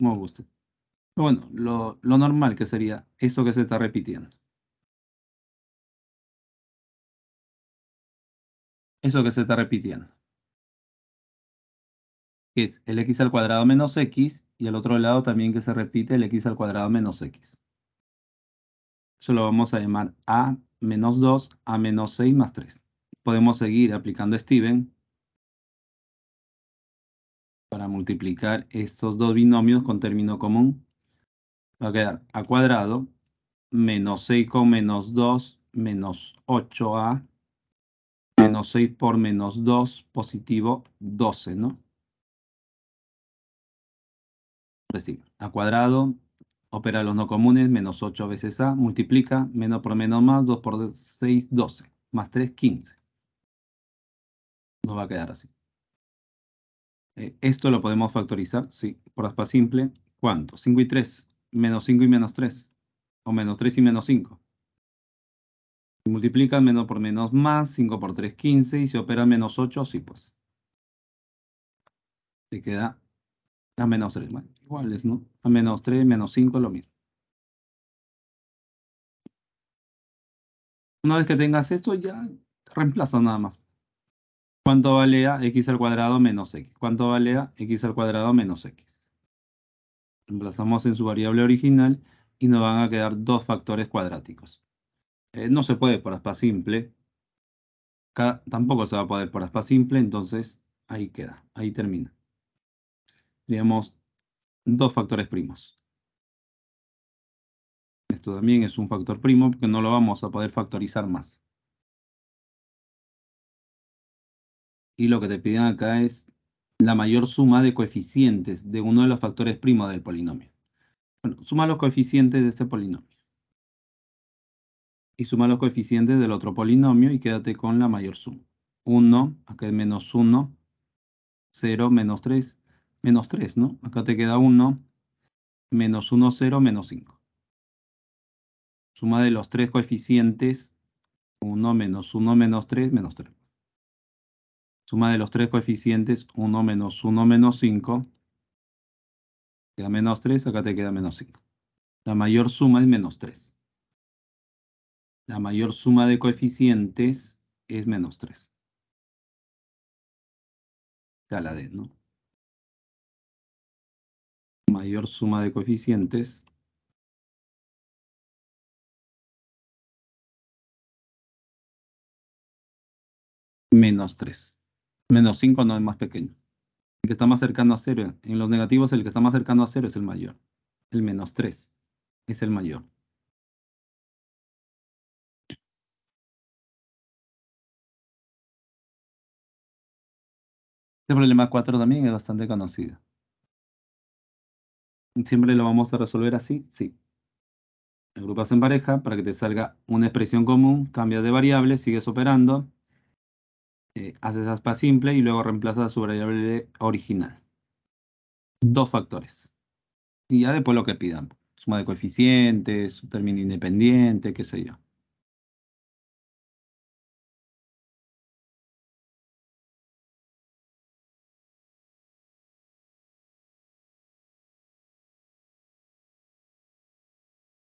como guste. bueno, lo, lo normal que sería eso que se está repitiendo. Eso que se está repitiendo. es el x al cuadrado menos x y al otro lado también que se repite el x al cuadrado menos x. Eso lo vamos a llamar a menos 2, a menos 6 más 3. Podemos seguir aplicando Steven para multiplicar estos dos binomios con término común. Va a quedar a cuadrado menos 6 con menos 2 menos 8a menos 6 por menos 2 positivo 12, ¿no? Pues sí, a cuadrado opera los no comunes, menos 8 veces A, multiplica, menos por menos más, 2 por 6, 12, más 3, 15. Nos va a quedar así. Eh, esto lo podemos factorizar, sí, por aspa simple. ¿Cuánto? 5 y 3. Menos 5 y menos 3. O menos 3 y menos 5. Multiplica menos por menos más, 5 por 3, 15. Y si opera menos 8, sí, pues. Se queda a menos 3. Bueno, iguales, ¿no? A menos 3, menos 5, lo mismo. Una vez que tengas esto, ya reemplaza nada más. ¿Cuánto vale a x al cuadrado menos x? ¿Cuánto vale a x al cuadrado menos x? Reemplazamos en su variable original y nos van a quedar dos factores cuadráticos. Eh, no se puede por aspa simple. tampoco se va a poder por aspa simple, entonces ahí queda, ahí termina. Digamos, dos factores primos. Esto también es un factor primo porque no lo vamos a poder factorizar más. y lo que te piden acá es la mayor suma de coeficientes de uno de los factores primos del polinomio. Bueno, suma los coeficientes de este polinomio. Y suma los coeficientes del otro polinomio y quédate con la mayor suma. 1, acá es menos 1, 0, menos 3, menos 3, ¿no? Acá te queda 1, menos 1, 0, menos 5. Suma de los tres coeficientes, 1, menos 1, menos 3, menos 3. Suma de los tres coeficientes, 1 menos 1 menos 5. Queda menos 3, acá te queda menos 5. La mayor suma es menos 3. La mayor suma de coeficientes es menos 3. Está la D, ¿no? Mayor suma de coeficientes menos 3. Menos 5 no es más pequeño. El que está más cercano a 0. En los negativos el que está más cercano a 0 es el mayor. El menos 3 es el mayor. Este problema 4 también es bastante conocido. ¿Siempre lo vamos a resolver así? Sí. Agrupas en pareja para que te salga una expresión común, cambias de variable, sigues operando, eh, haces aspa simple y luego reemplaza su variable original. Dos factores. Y ya después lo que pidan. Suma de coeficientes, su término independiente, qué sé yo.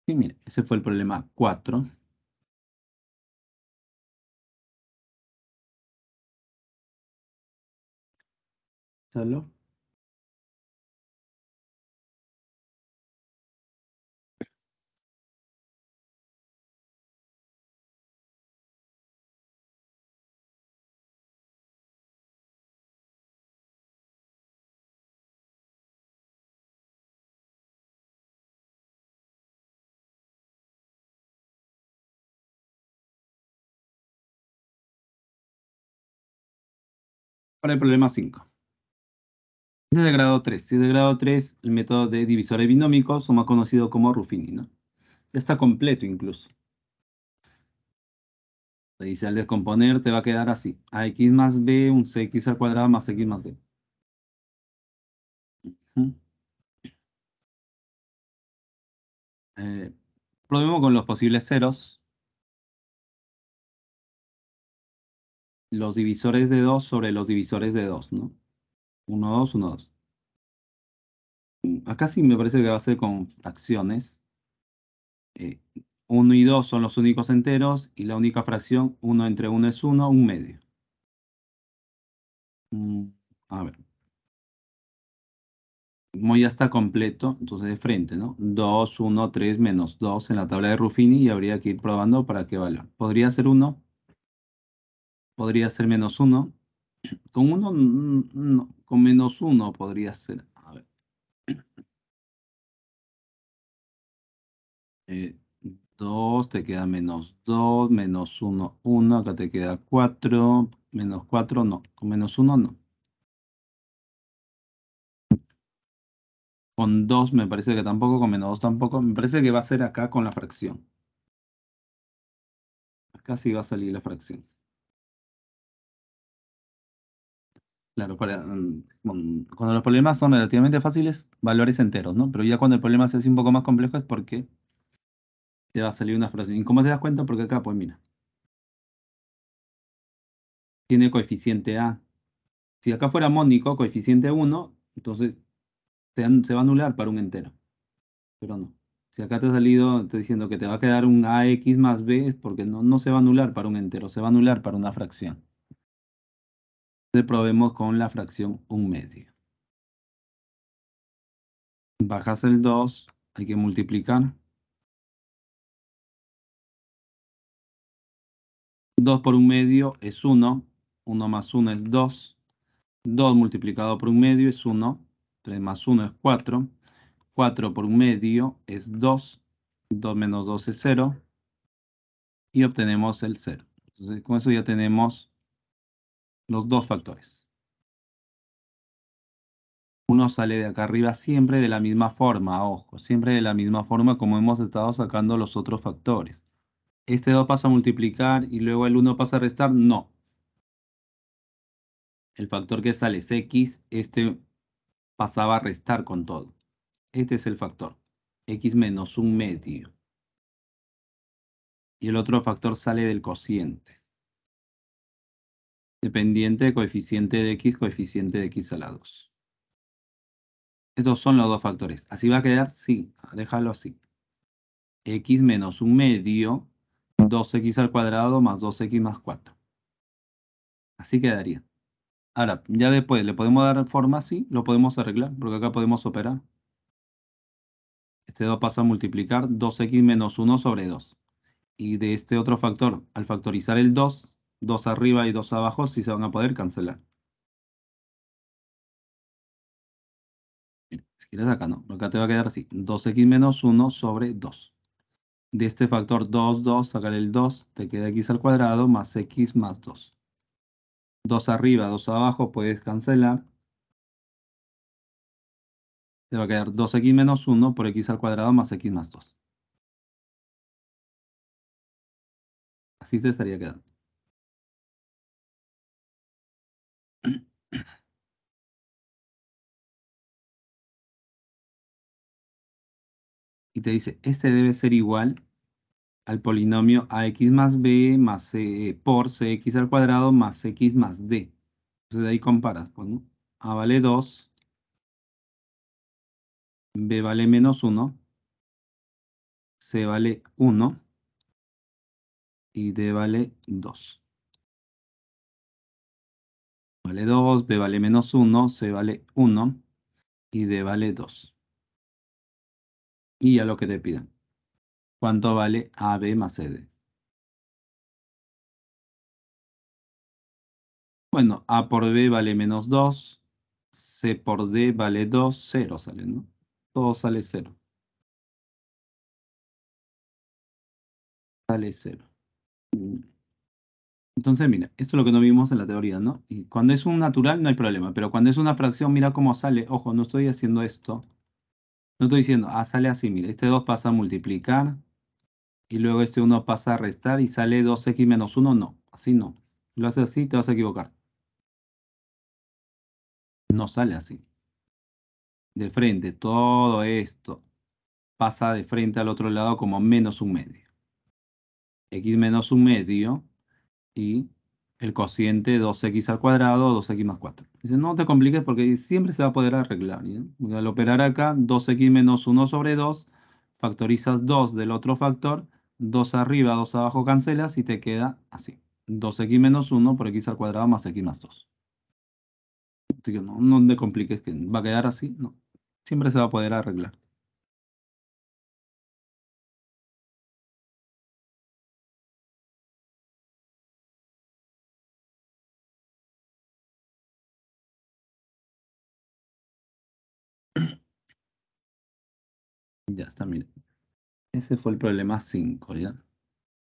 Y mire, ese fue el problema 4. Solo. Para el problema 5 de grado 3. de grado 3, el método de divisores binómicos, o más conocido como Ruffini, ¿no? Ya está completo incluso. Dice, al descomponer te va a quedar así. AX más B, un CX al cuadrado más X más d probemos eh, con los posibles ceros. Los divisores de 2 sobre los divisores de 2, ¿no? 1, 2, 1, 2. Acá sí me parece que va a ser con fracciones. 1 eh, y 2 son los únicos enteros y la única fracción 1 entre 1 es 1, un medio. Mm, a ver. Como ya está completo, entonces de frente, ¿no? 2, 1, 3, menos 2 en la tabla de Ruffini y habría que ir probando para qué valor. Podría ser 1, podría ser menos 1, con 1 no, con menos 1 podría ser. A ver. 2, eh, te queda menos 2, menos 1, 1, acá te queda 4, menos 4 no, con menos 1 no. Con 2 me parece que tampoco, con menos 2 tampoco, me parece que va a ser acá con la fracción. Acá sí va a salir la fracción. Claro, mm, cuando los problemas son relativamente fáciles, valores enteros, ¿no? Pero ya cuando el problema se hace un poco más complejo es porque te va a salir una fracción. ¿Y cómo te das cuenta? Porque acá, pues mira, tiene coeficiente A. Si acá fuera mónico, coeficiente 1, entonces se, va a anular para un entero. Pero no. Si acá te ha salido, te diciendo que te va a quedar un AX más B, es porque no, no se va a anular para un entero, se va a anular para una fracción. Entonces probemos con la fracción 1 medio. Bajas el 2, hay que multiplicar. 2 por 1 medio es 1, 1 más 1 es 2, 2 multiplicado por 1 medio es 1, 3 más 1 es 4, 4 por 1 medio es 2, 2 menos 2 es 0, y obtenemos el 0. Entonces con eso ya tenemos los dos factores. Uno sale de acá arriba siempre de la misma forma, ojo, siempre de la misma forma como hemos estado sacando los otros factores. Este 2 pasa a multiplicar y luego el 1 pasa a restar, no. El factor que sale es x, este pasaba a restar con todo. Este es el factor, x menos un medio. Y el otro factor sale del cociente dependiente de coeficiente de x, coeficiente de x a la 2. Estos son los dos factores. ¿Así va a quedar? Sí, ah, déjalo así. x menos un medio, 2x al cuadrado más 2x más 4. Así quedaría. Ahora, ya después, ¿le podemos dar forma así? Lo podemos arreglar, porque acá podemos operar. Este 2 pasa a multiplicar 2x menos 1 sobre 2. Y de este otro factor, al factorizar el 2, dos arriba y dos abajo, sí se van a poder cancelar. si quieres acá, ¿no? Acá te va a quedar así. 2x menos 1 sobre 2. De este factor 2, 2, sacar el 2, te queda x al cuadrado más x más 2. 2 arriba, 2 abajo, puedes cancelar. Te va a quedar 2x menos 1 por x al cuadrado más x más 2. Así te estaría quedando. te dice, este debe ser igual al polinomio ax más b más c por cx al cuadrado más x más d. Entonces de ahí comparas, pues, A vale 2, b vale menos 1, c vale 1 y d vale 2. Vale 2, b vale menos 1, c vale 1 y d vale 2 y a lo que te pidan. ¿Cuánto vale AB más CD? Bueno, A por B vale menos 2, C por D vale 2, 0 sale, ¿no? Todo sale 0. Sale 0. Entonces, mira, esto es lo que no vimos en la teoría, ¿no? Y cuando es un natural no hay problema, pero cuando es una fracción, mira cómo sale. Ojo, no estoy haciendo esto. No estoy diciendo, ah, sale así, mire, este 2 pasa a multiplicar y luego este 1 pasa a restar y sale 2x menos 1, no, así no. Lo haces así, te vas a equivocar. No sale así. De frente, todo esto pasa de frente al otro lado como menos un medio. x menos un medio y el cociente 2x al cuadrado, 2x más 4. no te compliques porque siempre se va a poder arreglar. ¿eh? Al operar acá, 2x menos 1 sobre 2, factorizas 2 del otro factor, 2 arriba, 2 abajo cancelas y te queda así. 2x menos 1 por x al cuadrado más x más 2. no, no te compliques, que va a quedar así. No, siempre se va a poder arreglar. Ya está, mira. Ese fue el problema 5, ¿ya?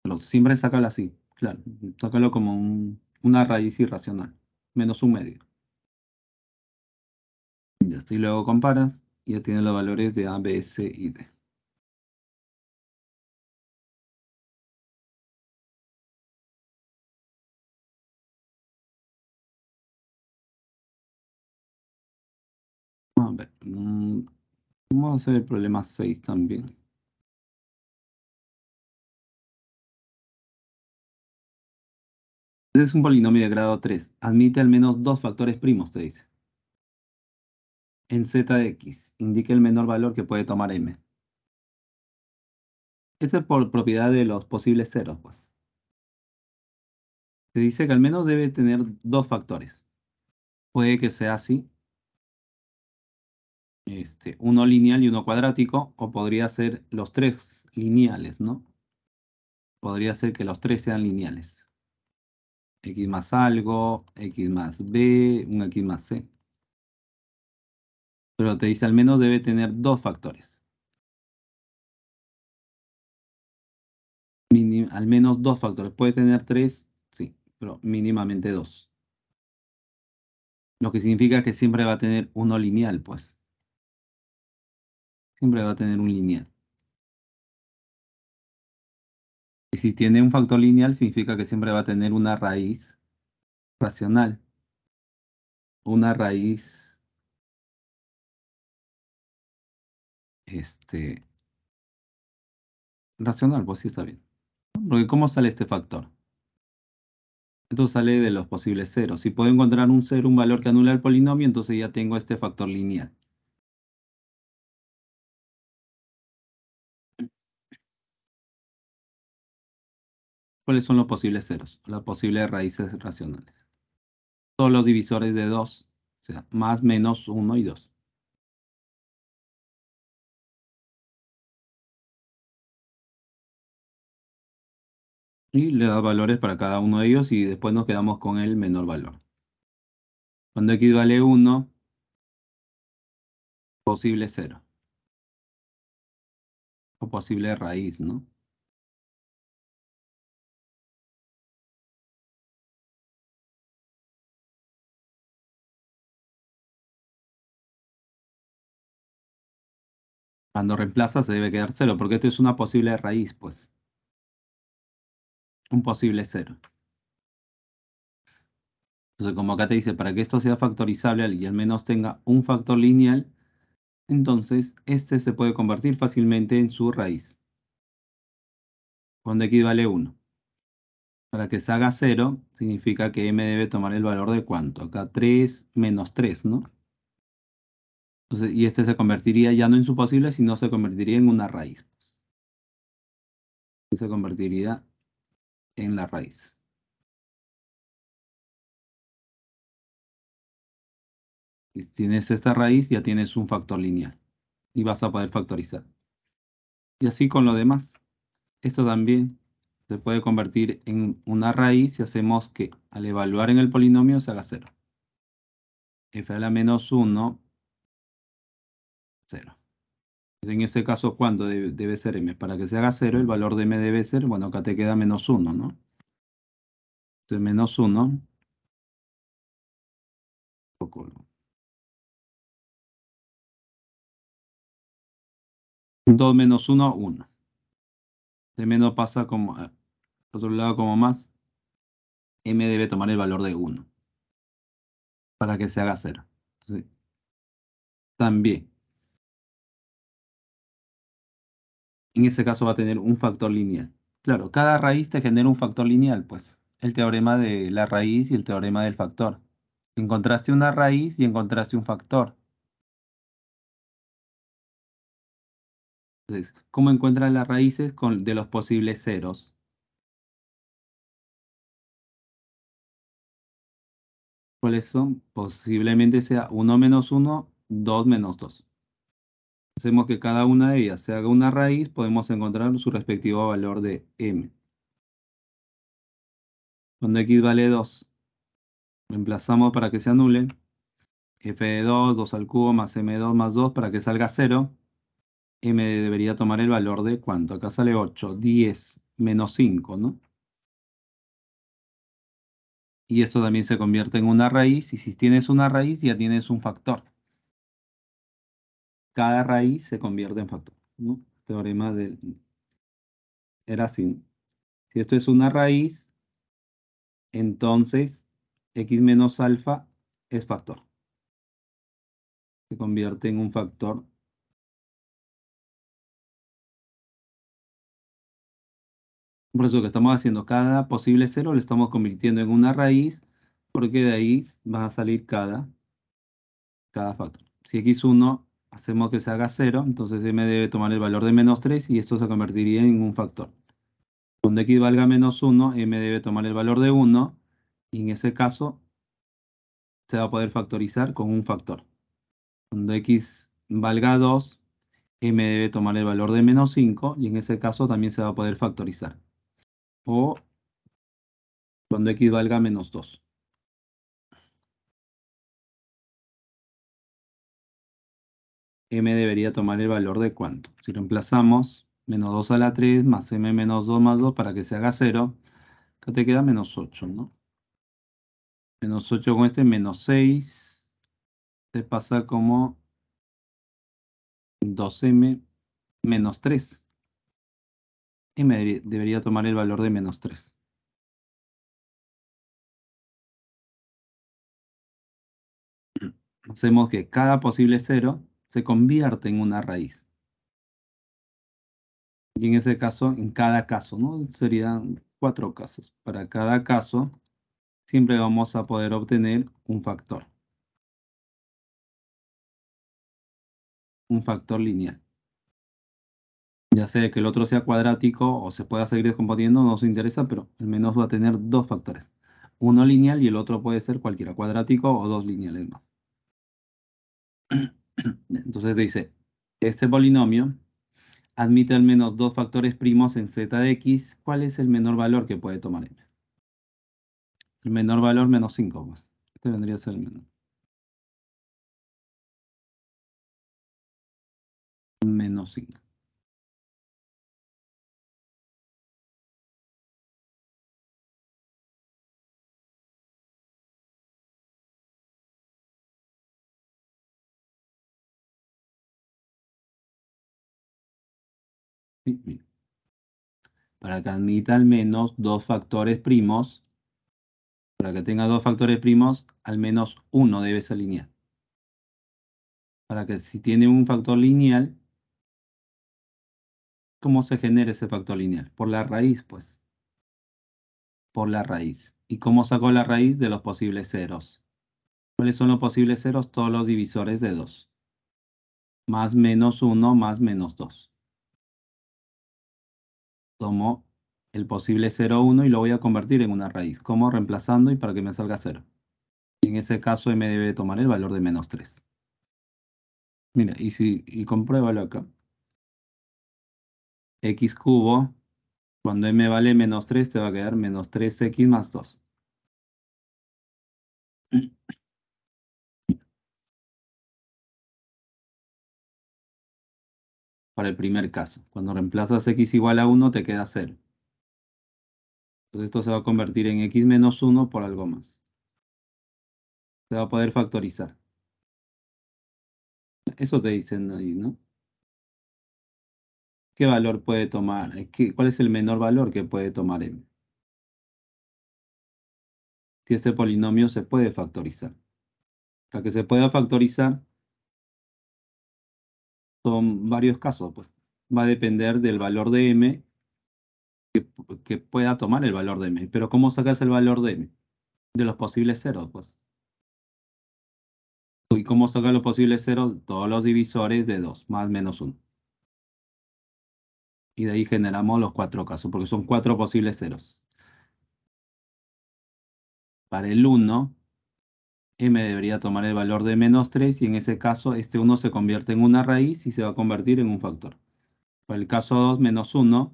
Pero siempre sácalo así, claro. Sácalo como una raíz irracional, menos un medio. Ya está, y luego comparas y ya tienes los valores de A, B, C y D. A ah, ver. Vamos a hacer el problema 6 también. Este es un polinomio de grado 3. Admite al menos dos factores primos, te dice. En zx, x, indique el menor valor que puede tomar m. Esta es por propiedad de los posibles ceros, pues. Se dice que al menos debe tener dos factores. Puede que sea así este, uno lineal y uno cuadrático, o podría ser los tres lineales, ¿no? Podría ser que los tres sean lineales. X más algo, X más B, un X más C. Pero te dice al menos debe tener dos factores. al menos dos factores. Puede tener tres, sí, pero mínimamente dos. Lo que significa que siempre va a tener uno lineal, pues siempre va a tener un lineal. Y si tiene un factor lineal, significa que siempre va a tener una raíz racional. Una raíz este, racional, pues sí está bien. Porque ¿cómo sale este factor? Entonces sale de los posibles ceros. Si puedo encontrar un cero, un valor que anula el polinomio, entonces ya tengo este factor lineal. ¿Cuáles son los posibles ceros? Las posibles raíces racionales. Todos los divisores de 2, o sea, más, menos 1 y 2. Y le da valores para cada uno de ellos y después nos quedamos con el menor valor. Cuando x vale 1, posible 0. O posible raíz, ¿no? Cuando reemplaza se debe quedar cero, porque esto es una posible raíz, pues. Un posible cero. Entonces, como acá te dice, para que esto sea factorizable y al menos tenga un factor lineal, entonces este se puede convertir fácilmente en su raíz. Cuando x vale 1. Para que se haga 0, significa que m debe tomar el valor de cuánto. Acá 3 menos 3, ¿no? Pues, y este se convertiría ya no en su posible, sino se convertiría en una raíz. Pues. Se convertiría en la raíz. si tienes esta raíz, ya tienes un factor lineal. Y vas a poder factorizar. Y así con lo demás. Esto también se puede convertir en una raíz si hacemos que al evaluar en el polinomio se haga cero. f a la menos 1 0. En ese caso, ¿cuándo debe, ser m? Para que se haga 0, el valor de m debe ser, bueno, acá te queda menos 1, ¿no? Entonces, este menos 1 2 menos 1, 1. De menos pasa como, al ah, otro lado como más. M debe tomar el valor de 1. Para que se haga 0. También. en ese caso va a tener un factor lineal. Claro, cada raíz te genera un factor lineal, pues. El teorema de la raíz y el teorema del factor. Encontraste una raíz y encontraste un factor. Entonces, ¿cómo encuentras las raíces de los posibles ceros? ¿Cuáles son? Posiblemente sea 1 menos 1, 2 menos 2 hacemos que cada una de ellas se haga una raíz, podemos encontrar su respectivo valor de m. Cuando x vale 2, reemplazamos para que se anule. f de 2, 2 al cubo más m2 más 2 para que salga 0. m debería tomar el valor de cuánto? Acá sale 8, 10 menos 5, ¿no? Y esto también se convierte en una raíz, y si tienes una raíz ya tienes un factor cada raíz se convierte en factor. ¿no? Teorema del... Era así. Si esto es una raíz, entonces x menos alfa es factor. Se convierte en un factor Por eso que estamos haciendo cada posible cero lo estamos convirtiendo en una raíz, porque de ahí va a salir cada, cada factor. Si x1 hacemos que se haga 0, entonces m debe tomar el valor de menos 3 y esto se convertiría en un factor. Cuando x valga menos 1, m debe tomar el valor de 1 y en ese caso se va a poder factorizar con un factor. Cuando x valga 2, m debe tomar el valor de menos 5 y en ese caso también se va a poder factorizar. O cuando x valga menos 2. m debería tomar el valor de cuánto. Si reemplazamos menos 2 a la 3 más m menos 2 más 2 para que se haga 0, acá te queda menos 8, ¿no? Menos 8 con este, menos 6, te pasa como 2m menos 3. m debería tomar el valor de menos 3. Hacemos que cada posible 0 se convierte en una raíz. Y en ese caso, en cada caso, ¿no? Serían cuatro casos. Para cada caso, siempre vamos a poder obtener un factor. Un factor lineal. Ya sea que el otro sea cuadrático o se pueda seguir descomponiendo, no nos interesa, pero al menos va a tener dos factores. Uno lineal y el otro puede ser cualquiera, cuadrático o dos lineales más. Entonces dice, este polinomio admite al menos dos factores primos en z de x. ¿Cuál es el menor valor que puede tomar El menor valor menos 5. Pues. Este vendría a ser el menor. Menos 5. Para que admita al menos dos factores primos, para que tenga dos factores primos, al menos uno debe ser lineal. Para que si tiene un factor lineal, ¿cómo se genera ese factor lineal? Por la raíz, pues. Por la raíz. ¿Y cómo sacó la raíz de los posibles ceros? ¿Cuáles son los posibles ceros? Todos los divisores de 2. Más menos 1, más menos 2 tomo el posible 0, 1 y lo voy a convertir en una raíz. ¿Cómo? Reemplazando y para que me salga 0. En ese caso m debe tomar el valor de menos 3. Mira, y, si, y compruébalo acá. x cubo, cuando m vale menos 3, te va a quedar menos 3x más 2. para el primer caso. Cuando reemplazas x igual a 1 te queda 0. Entonces esto se va a convertir en x menos 1 por algo más. Se va a poder factorizar. Eso te dicen ahí, ¿no? ¿Qué valor puede tomar? ¿Cuál es el menor valor que puede tomar m? Si este polinomio se puede factorizar. Para que se pueda factorizar, son varios casos, pues va a depender del valor de m que, pueda tomar el valor de m. Pero ¿cómo sacas el valor de m? De los posibles ceros, pues. ¿Y cómo saca los posibles ceros? Todos los divisores de 2, más menos 1. Y de ahí generamos los cuatro casos, porque son cuatro posibles ceros. Para el 1, m debería tomar el valor de menos 3 y en ese caso este 1 se convierte en una raíz y se va a convertir en un factor. Para el caso 2, menos 1,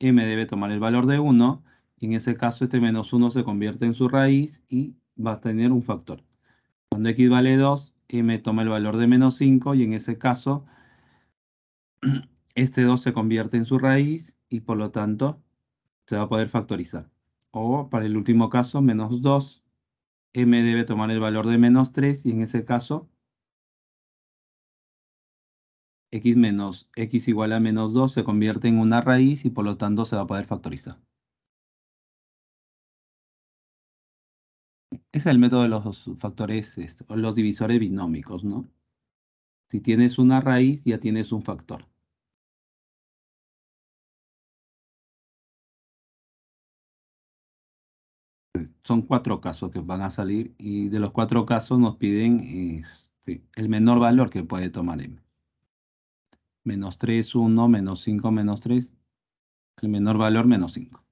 m debe tomar el valor de 1 y en ese caso este menos 1 se convierte en su raíz y va a tener un factor. Cuando x vale 2, m toma el valor de menos 5 y en ese caso este 2 se convierte en su raíz y por lo tanto se va a poder factorizar. O para el último caso, menos 2 m debe tomar el valor de menos 3 y en ese caso x menos x igual a menos 2 se convierte en una raíz y por lo tanto se va a poder factorizar. Ese es el método de los factores, este, los divisores binómicos, ¿no? Si tienes una raíz, ya tienes un factor. son cuatro casos que van a salir y de los cuatro casos nos piden este, el menor valor que puede tomar M. Menos 3, 1, menos 5, menos 3. El menor valor, menos 5.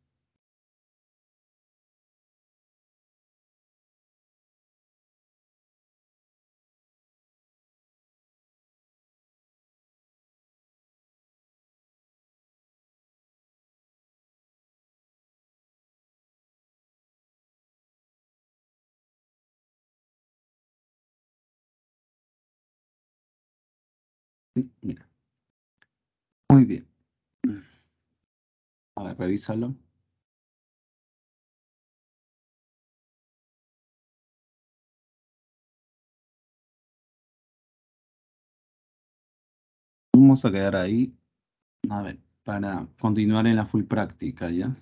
mira. Muy bien. A ver, revísalo. Vamos a quedar ahí. A ver, para continuar en la full práctica, ¿ya?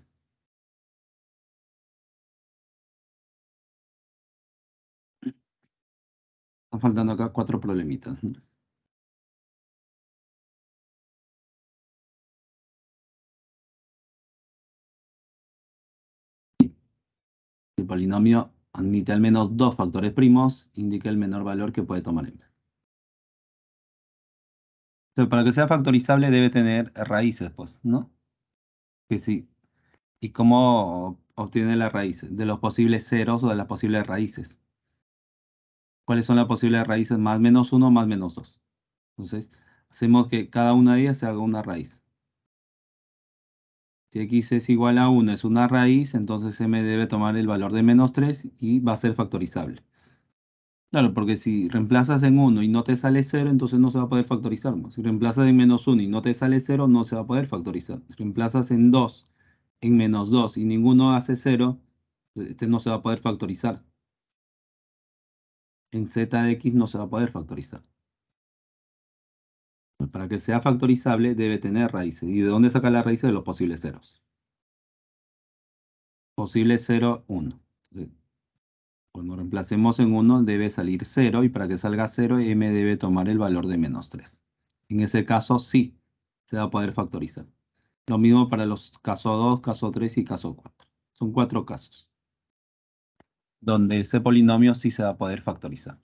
Están faltando acá cuatro problemitas. El polinomio admite al menos dos factores primos, indica el menor valor que puede tomar m. Entonces, para que sea factorizable debe tener raíces, pues, ¿no? Que sí. ¿Y cómo obtiene las raíces? De los posibles ceros o de las posibles raíces. ¿Cuáles son las posibles raíces? Más menos uno, más menos dos. Entonces, hacemos que cada una de ellas se haga una raíz. Si x es igual a 1 es una raíz, entonces m debe tomar el valor de menos 3 y va a ser factorizable. Claro, porque si reemplazas en 1 y no te sale 0, entonces no se va a poder factorizar. Si reemplazas en menos 1 y no te sale 0, no se va a poder factorizar. Si reemplazas en 2, en menos 2 y ninguno hace 0, este no se va a poder factorizar. En z de x no se va a poder factorizar. Para que sea factorizable debe tener raíces. ¿Y de dónde saca las raíces? De los posibles ceros. Posible 0, 1. Cuando reemplacemos en 1 debe salir 0 y para que salga 0 m debe tomar el valor de menos 3. En ese caso sí se va a poder factorizar. Lo mismo para los casos 2, caso 3 y caso 4. Son cuatro casos donde ese polinomio sí se va a poder factorizar.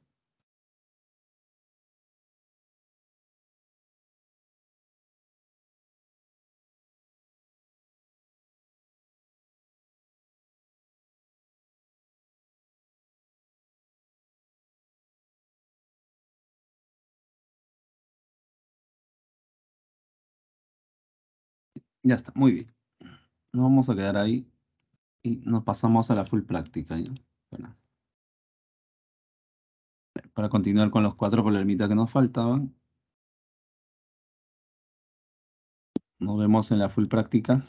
Ya está, muy bien. Nos vamos a quedar ahí y nos pasamos a la full práctica. Para, continuar con los cuatro problemitas que nos faltaban. Nos vemos en la full práctica.